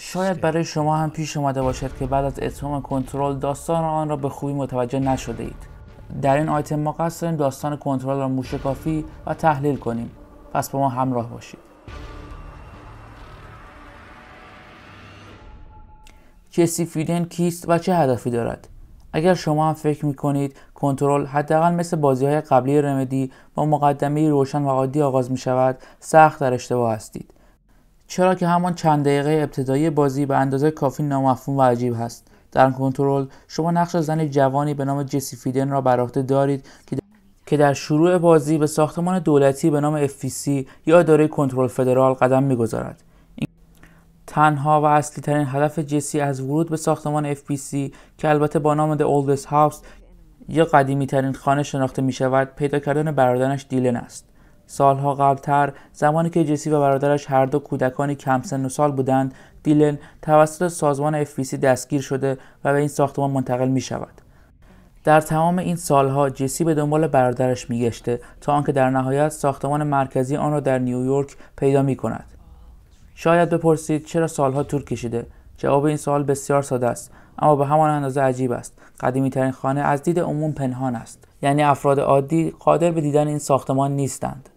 شاید برای شما هم پیش اومده باشد که بعد از اتمام کنترل داستان آن را به خوبی متوجه نشده اید در این آیتم ما قصد داریم داستان کنترل را کافی و تحلیل کنیم پس با ما همراه باشید کسی فیدن کیست و چه هدفی دارد اگر شما هم فکر می کنید کنترل حداقل مثل بازی های قبلی رمدی با مقدمه روشن و عادی آغاز می شود سخت در اشتباه هستید چرا که همان چند دقیقه ابتدایی بازی به اندازه کافی نامفهوم و عجیب هست در کنترل شما نقش زن جوانی به نام جسی فیدن را بر عهده دارید که در شروع بازی به ساختمان دولتی به نام FPC یا اداره کنترل فدرال قدم میگذارد تنها و اصلی ترین هدف جسی از ورود به ساختمان FPC که البته با نام The Oldest House یا قدیمی ترین خانه شناخته می شود پیدا کردن برادرش دیلن است. سالها قبلتر زمانی که جسی و برادرش هر دو کودکانی کم سن و سال بودند دیلن توسط سازمان سی دستگیر شده و به این ساختمان منتقل می شود. در تمام این سالها جسی به دنبال برادرش گشته تا آنکه در نهایت ساختمان مرکزی آن را در نیویورک پیدا می کند. شاید بپرسید چرا سالها طول کشیده؟ جواب این سال بسیار ساده است اما به همان اندازه عجیب است. قدیمی ترین خانه از دید عموم پنهان است. یعنی افراد عادی قادر به دیدن این ساختمان نیستند.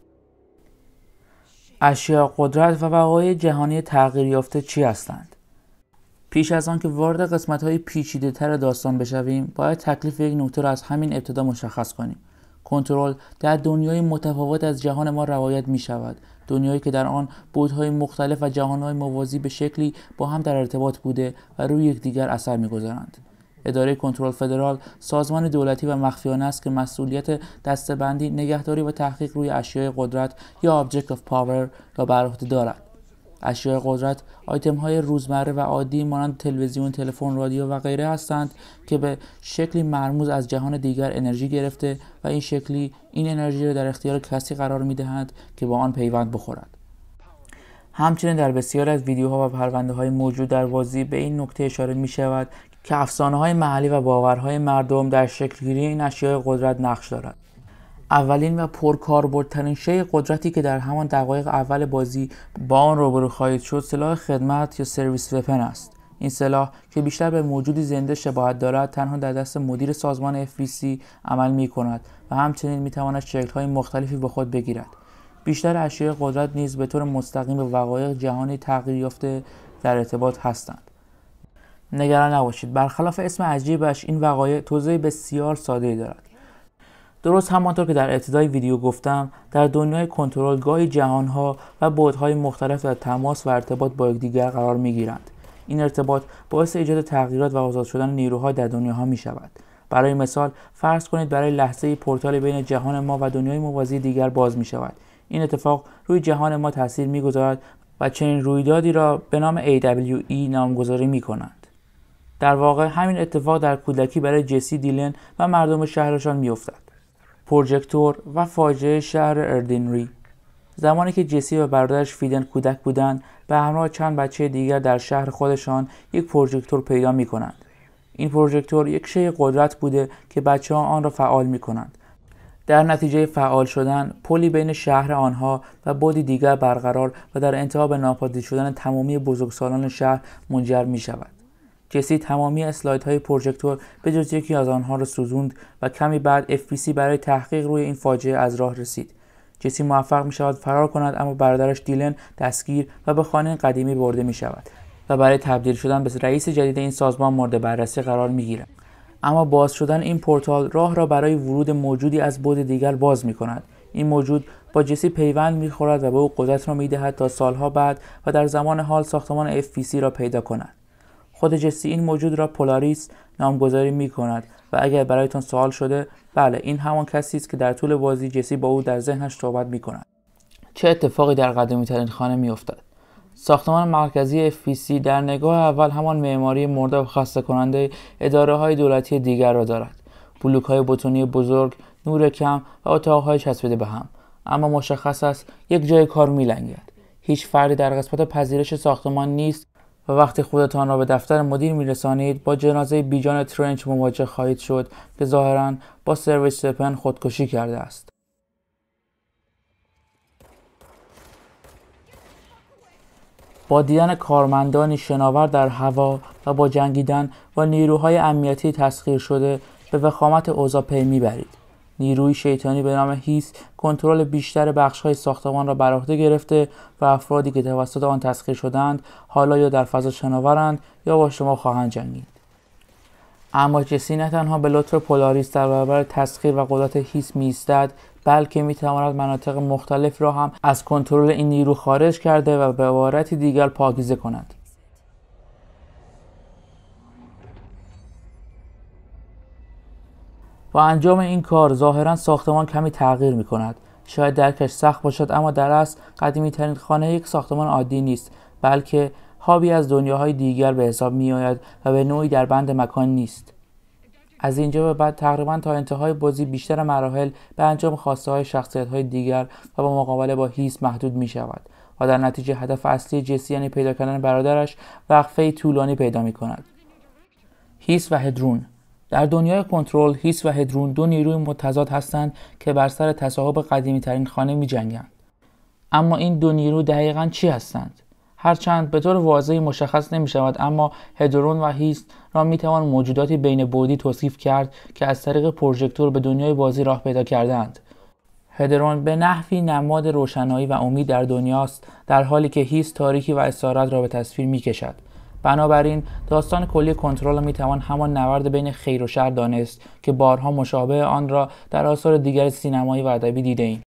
اشیاء قدرت و وقایع جهانی تغییر یافته چی هستند پیش از آن که وارد قسمت های پیچیده تر داستان بشویم باید تکلیف یک نکته را از همین ابتدا مشخص کنیم کنترل در دنیای متفاوت از جهان ما روایت می شود دنیایی که در آن بودهای مختلف و جهانهای موازی به شکلی با هم در ارتباط بوده و روی یکدیگر اثر گذارند. اداره کنترل فدرال سازمان دولتی و مخفیانه است که مسئولیت دستبندی نگهداری و تحقیق روی اشیای قدرت یا object of power را بر عهده دارد اشیای قدرت آیتم های روزمره و عادی مانند تلویزیون، تلفن، رادیو و غیره هستند که به شکلی مرموز از جهان دیگر انرژی گرفته و این شکلی این انرژی را در اختیار کسی قرار می دهند که با آن پیوند بخورد. همچنین در بسیاری از ویدیوها و پرونده های موجود در بازی به این نکته اشاره می شود که افسانه های محلی و باورهای مردم در شکلگیری این اشیاء قدرت نقش دارد اولین و پرکاربردترین شی قدرتی که در همان دقایق اول بازی با آن روبرو خواهید شد سلاح خدمت یا سرویس وپن است این سلاح که بیشتر به موجودی زنده شباهت دارد تنها در دست مدیر سازمان FBC عمل می کند و همچنین می تواند شکل های مختلفی به خود بگیرد بیشتر اشیاء قدرت نیز به طور مستقیم به وقایع جهانی تغییر یافته در ارتباط هستند نگران نباشید برخلاف اسم عجیبش این وقایع توضیح بسیار ساده ای دارد درست همانطور که در ابتدای ویدیو گفتم در دنیای کنترل گاهی جهانها و بودهای مختلف در تماس و ارتباط با یکدیگر قرار می گیرند این ارتباط باعث ایجاد تغییرات و آزاد شدن نیروها در ها می شود برای مثال فرض کنید برای لحظه پورتال بین جهان ما و دنیای موازی دیگر باز می شود این اتفاق روی جهان ما تاثیر میگذارد و چنین رویدادی را به نام AWE نامگذاری می کنند در واقع همین اتفاق در کودکی برای جسی دیلن و مردم شهرشان میافتد پروژکتور و فاجعه شهر اردینری زمانی که جسی و برادرش فیدن کودک بودند به همراه چند بچه دیگر در شهر خودشان یک پروژکتور پیدا می کنند. این پروژکتور یک شی قدرت بوده که بچه ها آن را فعال می کنند. در نتیجه فعال شدن پلی بین شهر آنها و بودی دیگر برقرار و در انتها به ناپدید شدن تمامی بزرگسالان شهر منجر می شود. جسی تمامی های پروژکتور به جز یکی از آنها را سوزوند و کمی بعد سی برای تحقیق روی این فاجعه از راه رسید. جسی موفق می شود فرار کند اما برادرش دیلن دستگیر و به خانه قدیمی برده می شود و برای تبدیل شدن به رئیس جدید این سازمان مورد بررسی قرار می گیرد. اما باز شدن این پورتال راه را برای ورود موجودی از بود دیگر باز می کند. این موجود با جسی پیوند می خورد و به او قدرت را می دهد تا سالها بعد و در زمان حال ساختمان FPC را پیدا کند. خود جسی این موجود را پولاریس نامگذاری می کند و اگر برایتان سوال شده بله این همان کسی است که در طول بازی جسی با او در ذهنش صحبت می کند چه اتفاقی در قدمی ترین خانه می افتد ساختمان مرکزی FPC در نگاه اول همان معماری مرده و خسته کننده اداره های دولتی دیگر را دارد بلوک های بتونی بزرگ نور کم و اتاق های چسبیده به هم اما مشخص است یک جای کار میلنگد هیچ فردی در قسمت پذیرش ساختمان نیست و وقتی خودتان را به دفتر مدیر میرسانید با جنازه بیجان ترنچ مواجه خواهید شد که ظاهرا با سرویس سپن خودکشی کرده است با دیدن کارمندانی شناور در هوا و با جنگیدن و نیروهای امنیتی تسخیر شده به وخامت اوضا پی میبرید نیروی شیطانی به نام هیس کنترل بیشتر بخش های ساختمان را بر عهده گرفته و افرادی که توسط آن تسخیر شدند حالا یا در فضا شناورند یا با شما خواهند جنگید اما جسی نه تنها به لطف پولاریس در برابر تسخیر و قدرت هیس میستد بلکه میتواند مناطق مختلف را هم از کنترل این نیرو خارج کرده و به عبارتی دیگر پاکیزه کند با انجام این کار ظاهرا ساختمان کمی تغییر می کند شاید درکش سخت باشد اما در اصل قدیمی ترین خانه یک ساختمان عادی نیست بلکه هابی از دنیاهای دیگر به حساب می آید و به نوعی در بند مکان نیست از اینجا به بعد تقریبا تا انتهای بازی بیشتر مراحل به انجام خواسته های شخصیت های دیگر و با مقابله با هیس محدود می شود و در نتیجه هدف اصلی جسی یعنی پیدا کردن برادرش وقفه طولانی پیدا می کند هیس و هدرون در دنیای کنترل هیس و هدرون دو نیروی متضاد هستند که بر سر تصاحب قدیمی ترین خانه می جنگند. اما این دو نیرو دقیقا چی هستند؟ هرچند به طور واضحی مشخص نمی شود اما هدرون و هیست را می توان موجوداتی بین بودی توصیف کرد که از طریق پروژکتور به دنیای بازی راه پیدا کردند. هدرون به نحوی نماد روشنایی و امید در دنیاست در حالی که هیست تاریکی و اسارت را به تصویر می کشد. بنابراین داستان کلی کنترل می میتوان همان نورد بین خیر و شر دانست که بارها مشابه آن را در آثار دیگر سینمایی و ادبی دیدهایم